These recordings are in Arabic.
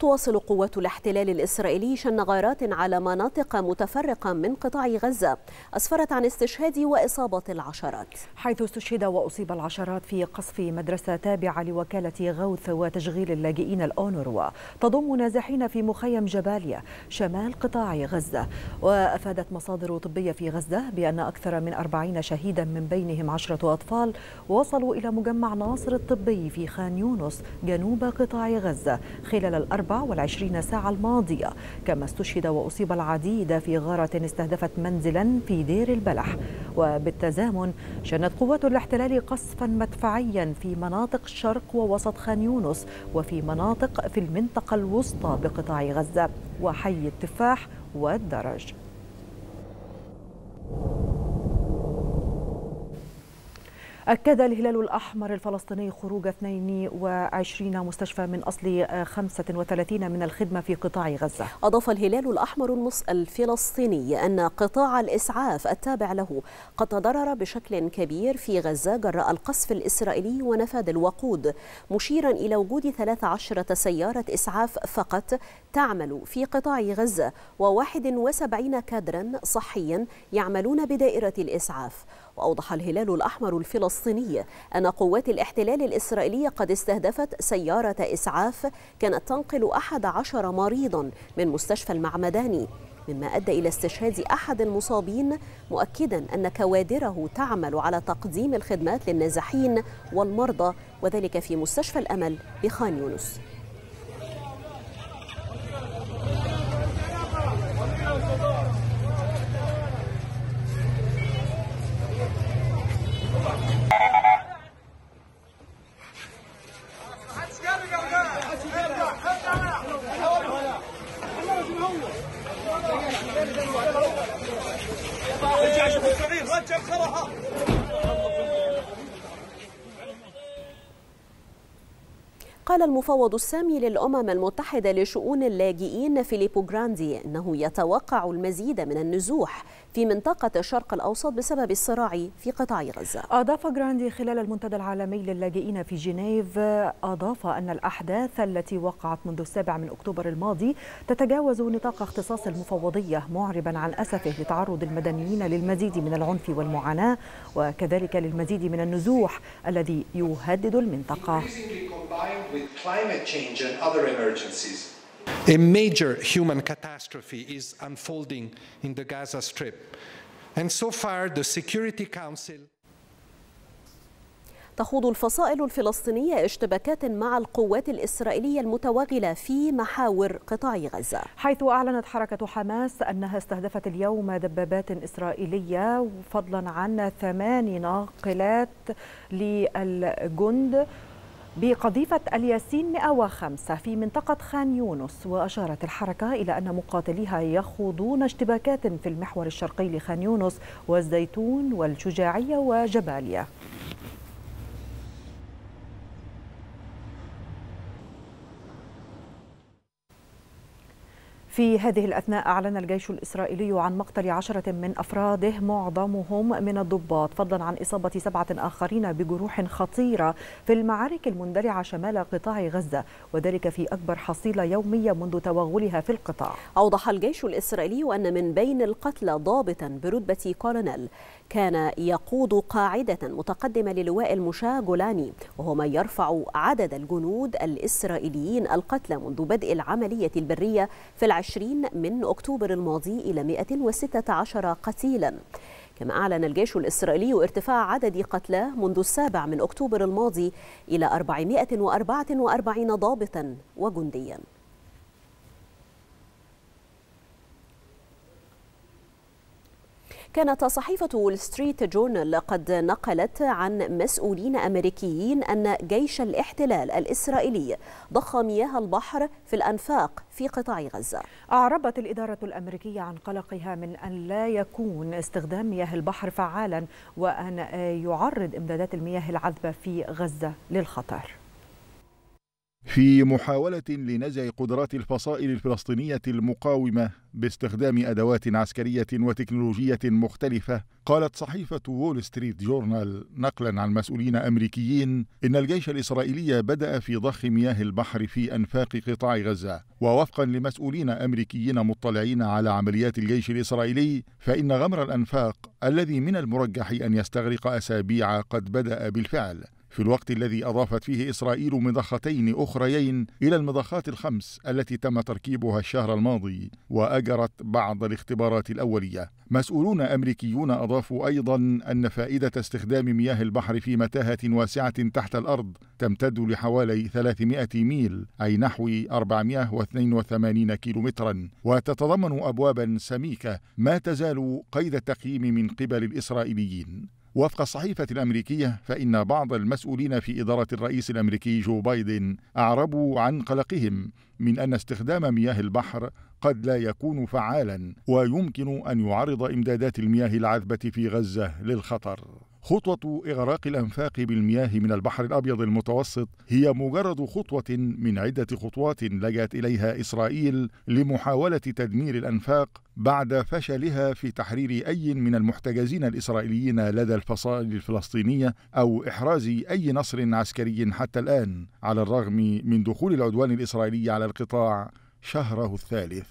تواصل قوات الاحتلال الإسرائيلي شن غارات على مناطق متفرقة من قطاع غزة أسفرت عن استشهاد وإصابة العشرات حيث استشهد وأصيب العشرات في قصف مدرسة تابعة لوكالة غوث وتشغيل اللاجئين الأونروا تضم نازحين في مخيم جباليا شمال قطاع غزة وأفادت مصادر طبية في غزة بأن أكثر من أربعين شهيدا من بينهم عشرة أطفال وصلوا إلى مجمع ناصر الطبي في خان يونس جنوب قطاع غزة خلال الأربع 24 ساعة الماضية كما استشهد وأصيب العديد في غارة استهدفت منزلا في دير البلح وبالتزامن شنت قوات الاحتلال قصفا مدفعيا في مناطق شرق ووسط خان يونس وفي مناطق في المنطقة الوسطى بقطاع غزة وحي التفاح والدرج أكد الهلال الأحمر الفلسطيني خروج 22 مستشفى من أصل 35 من الخدمة في قطاع غزة أضاف الهلال الأحمر الفلسطيني أن قطاع الإسعاف التابع له قد تضرر بشكل كبير في غزة جراء القصف الإسرائيلي ونفاد الوقود مشيرا إلى وجود 13 سيارة إسعاف فقط تعمل في قطاع غزة و71 كادرا صحيا يعملون بدائرة الإسعاف وأوضح الهلال الأحمر الفلسطيني أن قوات الاحتلال الإسرائيلية قد استهدفت سيارة إسعاف كانت تنقل أحد عشر مريضا من مستشفى المعمداني مما أدى إلى استشهاد أحد المصابين مؤكدا أن كوادره تعمل على تقديم الخدمات للنازحين والمرضى وذلك في مستشفى الأمل بخان يونس قال المفوض السامي للأمم المتحدة لشؤون اللاجئين فيليبو جراندي أنه يتوقع المزيد من النزوح في منطقة الشرق الأوسط بسبب الصراع في قطاع غزة أضاف جراندي خلال المنتدى العالمي للاجئين في جنيف أضاف أن الأحداث التي وقعت منذ السابع من أكتوبر الماضي تتجاوز نطاق اختصاص المفوضية معربا عن أسفه لتعرض المدنيين للمزيد من العنف والمعاناة وكذلك للمزيد من النزوح الذي يهدد المنطقة A major human catastrophe is unfolding in the Gaza Strip. And so far, the Security Council تخوض الفصائل الفلسطينية اشتباكات مع القوات الإسرائيلية المتوغلة في محاور قطاع غزة حيث أعلنت حركة حماس أنها استهدفت اليوم دبابات إسرائيلية فضلا عن ثمان ناقلات للجند بقذيفة الياسين 105 في منطقة خان يونس وأشارت الحركة إلى أن مقاتليها يخوضون اشتباكات في المحور الشرقي لخان يونس والزيتون والشجاعية وجباليا في هذه الأثناء أعلن الجيش الإسرائيلي عن مقتل عشرة من أفراده معظمهم من الضباط فضلا عن إصابة سبعة آخرين بجروح خطيرة في المعارك المندلعة شمال قطاع غزة وذلك في أكبر حصيلة يومية منذ توغلها في القطاع أوضح الجيش الإسرائيلي أن من بين القتلى ضابطا برتبة كولونيل كان يقود قاعدة متقدمة للواء المشاة جولاني وهو ما يرفع عدد الجنود الإسرائيليين القتلى منذ بدء العملية البرية في العشرين من أكتوبر الماضي إلى 116 قتيلاً كما أعلن الجيش الإسرائيلي ارتفاع عدد قتلاه منذ السابع من أكتوبر الماضي إلى 444 ضابطا وجنديا كانت صحيفة وول ستريت جورنال قد نقلت عن مسؤولين أمريكيين أن جيش الاحتلال الإسرائيلي ضخ مياه البحر في الأنفاق في قطاع غزة أعربت الإدارة الأمريكية عن قلقها من أن لا يكون استخدام مياه البحر فعالا وأن يعرض إمدادات المياه العذبة في غزة للخطر في محاولة لنزع قدرات الفصائل الفلسطينية المقاومة باستخدام أدوات عسكرية وتكنولوجية مختلفة، قالت صحيفة وول ستريت جورنال نقلا عن مسؤولين أمريكيين إن الجيش الإسرائيلي بدأ في ضخ مياه البحر في أنفاق قطاع غزة، ووفقا لمسؤولين أمريكيين مطلعين على عمليات الجيش الإسرائيلي، فإن غمر الأنفاق الذي من المرجح أن يستغرق أسابيع قد بدأ بالفعل، في الوقت الذي أضافت فيه إسرائيل مضختين أخريين إلى المضخات الخمس التي تم تركيبها الشهر الماضي وأجرت بعض الاختبارات الأولية. مسؤولون أمريكيون أضافوا أيضا أن فائدة استخدام مياه البحر في متاهة واسعة تحت الأرض تمتد لحوالي 300 ميل أي نحو 482 كيلومترا وتتضمن أبوابا سميكة ما تزال قيد التقييم من قبل الإسرائيليين. وفق الصحيفة الأمريكية فإن بعض المسؤولين في إدارة الرئيس الأمريكي جو بايدن أعربوا عن قلقهم من أن استخدام مياه البحر قد لا يكون فعالا ويمكن أن يعرض إمدادات المياه العذبة في غزة للخطر خطوة إغراق الأنفاق بالمياه من البحر الأبيض المتوسط هي مجرد خطوة من عدة خطوات لجأت إليها إسرائيل لمحاولة تدمير الأنفاق بعد فشلها في تحرير أي من المحتجزين الإسرائيليين لدى الفصائل الفلسطينية أو إحراز أي نصر عسكري حتى الآن على الرغم من دخول العدوان الإسرائيلي على القطاع شهره الثالث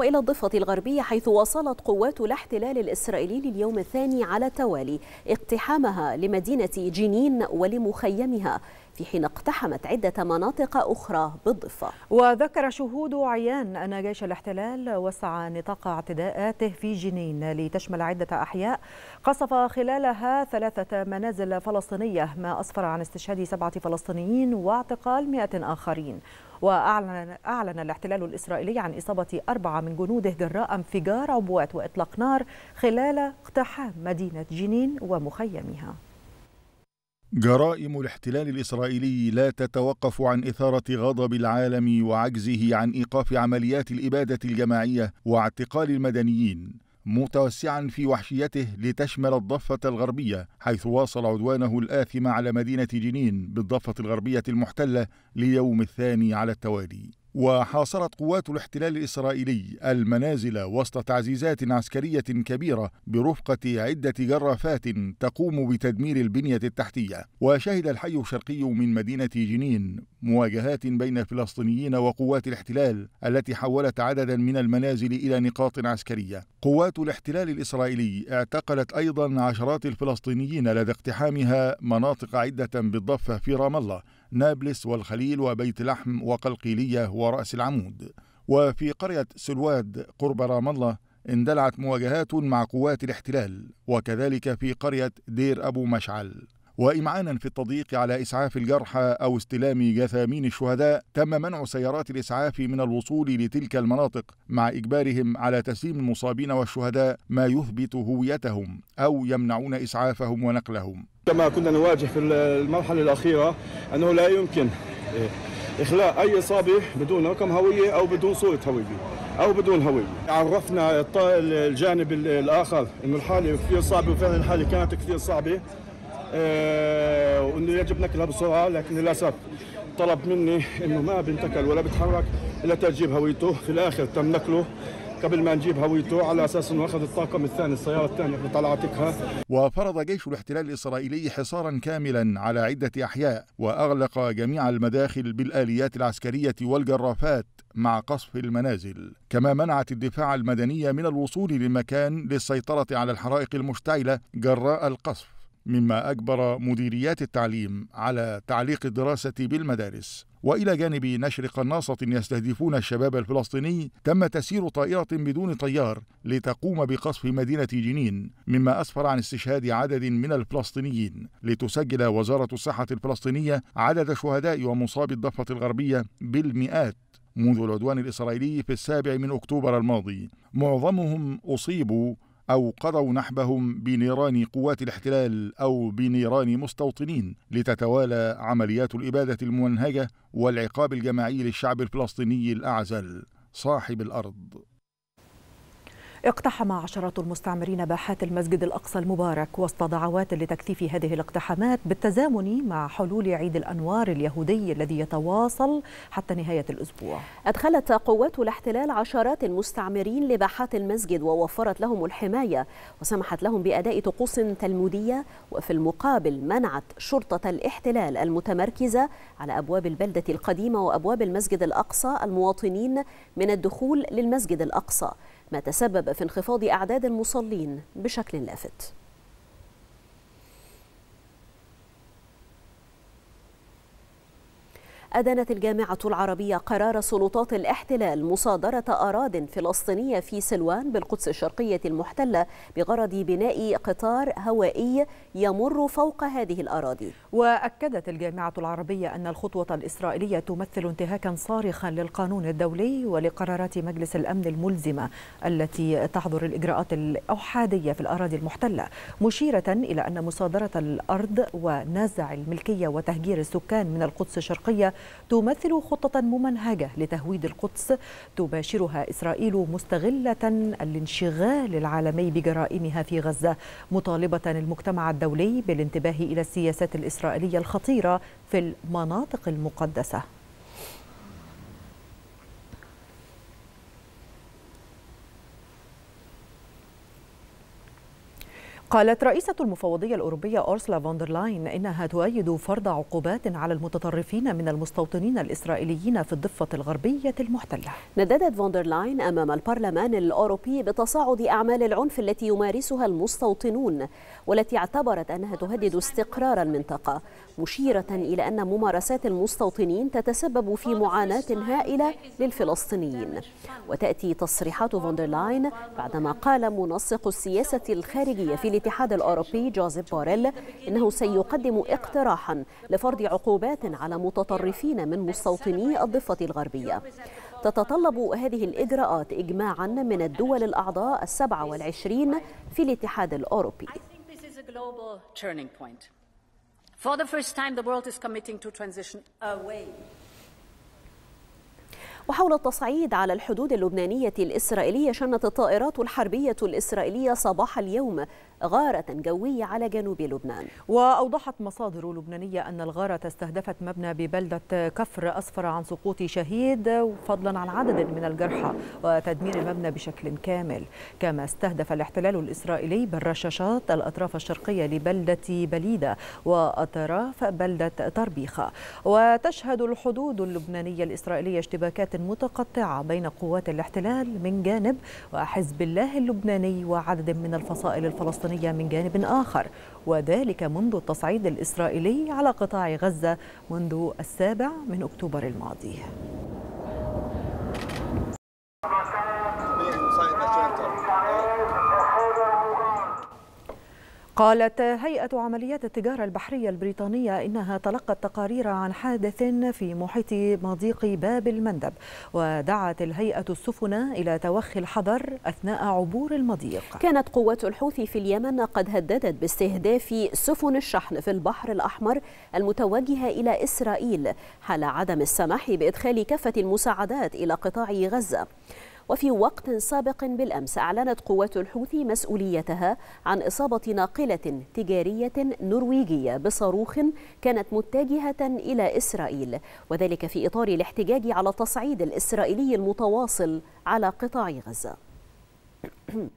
والى الضفه الغربيه حيث واصلت قوات الاحتلال الاسرائيلي لليوم الثاني على التوالي اقتحامها لمدينه جنين ولمخيمها حين اقتحمت عدة مناطق أخرى بالضفة وذكر شهود عيان أن جيش الاحتلال وسع نطاق اعتداءاته في جنين لتشمل عدة أحياء قصف خلالها ثلاثة منازل فلسطينية ما أسفر عن استشهاد سبعة فلسطينيين واعتقال مئة آخرين وأعلن أعلن الاحتلال الإسرائيلي عن إصابة أربعة من جنوده جراء انفجار عبوات وإطلاق نار خلال اقتحام مدينة جنين ومخيمها جرائم الاحتلال الاسرائيلي لا تتوقف عن اثاره غضب العالم وعجزه عن ايقاف عمليات الاباده الجماعيه واعتقال المدنيين متوسعا في وحشيته لتشمل الضفه الغربيه حيث واصل عدوانه الاثم على مدينه جنين بالضفه الغربيه المحتله ليوم الثاني على التوالي وحاصرت قوات الاحتلال الإسرائيلي المنازل وسط تعزيزات عسكرية كبيرة برفقة عدة جرافات تقوم بتدمير البنية التحتية وشهد الحي الشرقي من مدينة جنين مواجهات بين فلسطينيين وقوات الاحتلال التي حولت عددا من المنازل إلى نقاط عسكرية قوات الاحتلال الإسرائيلي اعتقلت أيضا عشرات الفلسطينيين لدى اقتحامها مناطق عدة بالضفة في رام الله نابلس والخليل وبيت لحم وقلقيلية ورأس العمود وفي قرية سلواد قرب رام الله اندلعت مواجهات مع قوات الاحتلال وكذلك في قرية دير أبو مشعل وإمعانا في التضييق على إسعاف الجرحى أو استلام جثامين الشهداء تم منع سيارات الإسعاف من الوصول لتلك المناطق مع إجبارهم على تسليم المصابين والشهداء ما يثبت هويتهم أو يمنعون إسعافهم ونقلهم كما كنا نواجه في المرحلة الأخيرة أنه لا يمكن إخلاء أي إصابة بدون رقم هوية أو بدون صورة هوية او بدون هويه عرفنا الجانب الاخر انه الحاله كثير صعبه وفعلا الحاله كانت كثير صعبه آه، وانه يجب نقلها بسرعه لكن للاسف طلب مني انه ما بنتكل ولا بتحرك الا تجيب هويته في الاخر تم نقله قبل ما نجيب هويته على اساس انه اخذ الطاقم الثاني السياره الثانيه اللي طلعتكها وفرض جيش الاحتلال الاسرائيلي حصارا كاملا على عده احياء واغلق جميع المداخل بالاليات العسكريه والجرافات مع قصف المنازل كما منعت الدفاع المدني من الوصول للمكان للسيطره على الحرائق المشتعله جراء القصف مما أجبر مديريات التعليم على تعليق الدراسة بالمدارس وإلى جانب نشر قناصة يستهدفون الشباب الفلسطيني تم تسيير طائرة بدون طيار لتقوم بقصف مدينة جنين مما أسفر عن استشهاد عدد من الفلسطينيين لتسجل وزارة الصحة الفلسطينية عدد شهداء ومصابي الضفة الغربية بالمئات منذ العدوان الإسرائيلي في السابع من أكتوبر الماضي معظمهم أصيبوا أو قضوا نحبهم بنيران قوات الاحتلال أو بنيران مستوطنين لتتوالى عمليات الإبادة الممنهجة والعقاب الجماعي للشعب الفلسطيني الأعزل صاحب الأرض اقتحم عشرات المستعمرين باحات المسجد الأقصى المبارك وسط دعوات لتكثيف هذه الاقتحامات بالتزامن مع حلول عيد الأنوار اليهودي الذي يتواصل حتى نهاية الأسبوع أدخلت قوات الاحتلال عشرات المستعمرين لباحات المسجد ووفرت لهم الحماية وسمحت لهم بأداء طقوس تلمودية وفي المقابل منعت شرطة الاحتلال المتمركزة على أبواب البلدة القديمة وأبواب المسجد الأقصى المواطنين من الدخول للمسجد الأقصى ما تسبب في انخفاض أعداد المصلين بشكل لافت أدانت الجامعة العربية قرار سلطات الاحتلال مصادرة أراض فلسطينية في سلوان بالقدس الشرقية المحتلة بغرض بناء قطار هوائي يمر فوق هذه الأراضي وأكدت الجامعة العربية أن الخطوة الإسرائيلية تمثل انتهاكا صارخا للقانون الدولي ولقرارات مجلس الأمن الملزمة التي تحظر الإجراءات الأوحادية في الأراضي المحتلة مشيرة إلى أن مصادرة الأرض ونزع الملكية وتهجير السكان من القدس الشرقية تمثل خطة ممنهجة لتهويد القدس تباشرها إسرائيل مستغلة الانشغال العالمي بجرائمها في غزة مطالبة المجتمع الدولي بالانتباه إلى السياسات الإسرائيلية الخطيرة في المناطق المقدسة قالت رئيسة المفوضية الأوروبية أورسلا فوندرلاين إنها تؤيد فرض عقوبات على المتطرفين من المستوطنين الإسرائيليين في الضفة الغربية المحتلة نددت فوندرلاين أمام البرلمان الأوروبي بتصاعد أعمال العنف التي يمارسها المستوطنون والتي اعتبرت أنها تهدد استقرار المنطقة مشيرة إلى أن ممارسات المستوطنين تتسبب في معاناة هائلة للفلسطينيين وتأتي تصريحات فوندرلاين بعدما قال منسق السياسة الخارجية في الاتحاد الأوروبي جوزيف بوريل إنه سيقدم اقتراحا لفرض عقوبات على متطرفين من مستوطني الضفة الغربية تتطلب هذه الإجراءات إجماعا من الدول الأعضاء السبعة والعشرين في الاتحاد الأوروبي global turning point. For the first time, the world is committing to transition away وحول التصعيد على الحدود اللبنانية الإسرائيلية شنت الطائرات الحربية الإسرائيلية صباح اليوم غارة جوية على جنوب لبنان وأوضحت مصادر لبنانية أن الغارة استهدفت مبنى ببلدة كفر أسفر عن سقوط شهيد فضلا عن عدد من الجرحى وتدمير المبنى بشكل كامل كما استهدف الاحتلال الإسرائيلي بالرشاشات الأطراف الشرقية لبلدة بليدة وأطراف بلدة تربيخة وتشهد الحدود اللبنانية الإسرائيلية اشتباكات متقطعة بين قوات الاحتلال من جانب وحزب الله اللبناني وعدد من الفصائل الفلسطينية من جانب آخر وذلك منذ التصعيد الإسرائيلي على قطاع غزة منذ السابع من أكتوبر الماضي قالت هيئة عمليات التجارة البحرية البريطانية إنها تلقت تقارير عن حادث في محيط مضيق باب المندب ودعت الهيئة السفن إلى توخي الحذر أثناء عبور المضيق كانت قوات الحوثي في اليمن قد هددت باستهداف سفن الشحن في البحر الأحمر المتوجهة إلى إسرائيل حال عدم السماح بإدخال كافة المساعدات إلى قطاع غزة وفي وقت سابق بالأمس أعلنت قوات الحوثي مسؤوليتها عن إصابة ناقلة تجارية نرويجية بصاروخ كانت متجهة إلى إسرائيل وذلك في إطار الاحتجاج على التصعيد الإسرائيلي المتواصل على قطاع غزة